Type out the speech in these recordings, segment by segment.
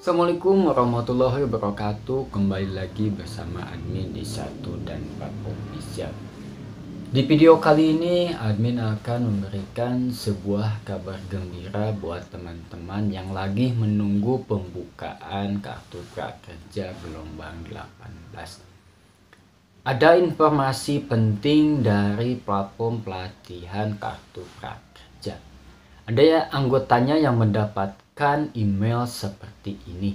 Assalamualaikum warahmatullahi wabarakatuh Kembali lagi bersama admin di satu dan Papua official Di video kali ini admin akan memberikan sebuah kabar gembira Buat teman-teman yang lagi menunggu pembukaan kartu prakerja gelombang 18 Ada informasi penting dari platform pelatihan kartu prakerja ada ya anggotanya yang mendapat mendapatkan email seperti ini.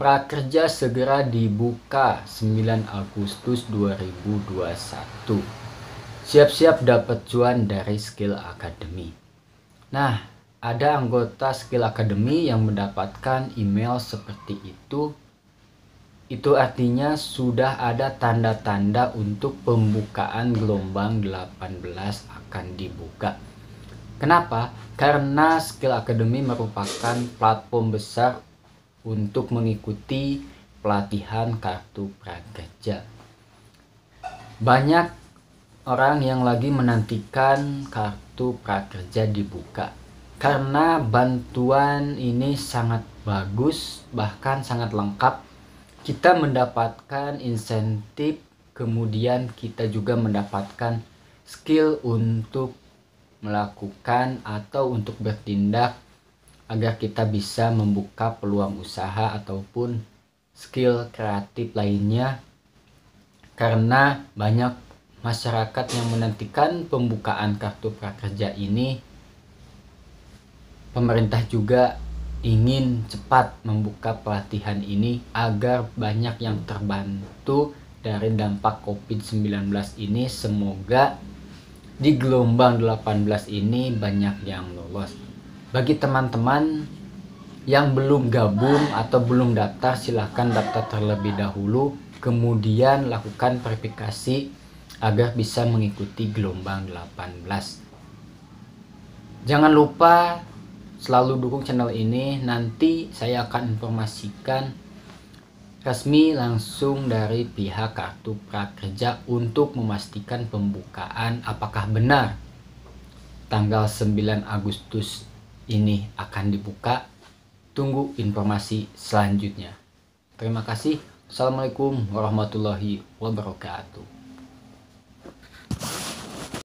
Prakerja segera dibuka 9 Agustus 2021. Siap-siap dapat cuan dari Skill Academy. Nah, ada anggota Skill Academy yang mendapatkan email seperti itu. Itu artinya sudah ada tanda-tanda untuk pembukaan gelombang 18 akan dibuka. Kenapa? Karena skill academy merupakan platform besar untuk mengikuti pelatihan kartu prakerja. Banyak orang yang lagi menantikan kartu prakerja dibuka karena bantuan ini sangat bagus bahkan sangat lengkap kita mendapatkan insentif kemudian kita juga mendapatkan skill untuk melakukan atau untuk bertindak agar kita bisa membuka peluang usaha ataupun skill kreatif lainnya karena banyak masyarakat yang menantikan pembukaan kartu prakerja ini pemerintah juga ingin cepat membuka pelatihan ini agar banyak yang terbantu dari dampak COVID-19 ini semoga di gelombang 18 ini banyak yang lolos. Bagi teman-teman yang belum gabung atau belum daftar, silahkan daftar terlebih dahulu, kemudian lakukan verifikasi agar bisa mengikuti gelombang 18. Jangan lupa selalu dukung channel ini, nanti saya akan informasikan resmi langsung dari pihak Kartu Prakerja untuk memastikan pembukaan apakah benar tanggal 9 Agustus ini akan dibuka. Tunggu informasi selanjutnya. Terima kasih. Assalamualaikum warahmatullahi wabarakatuh.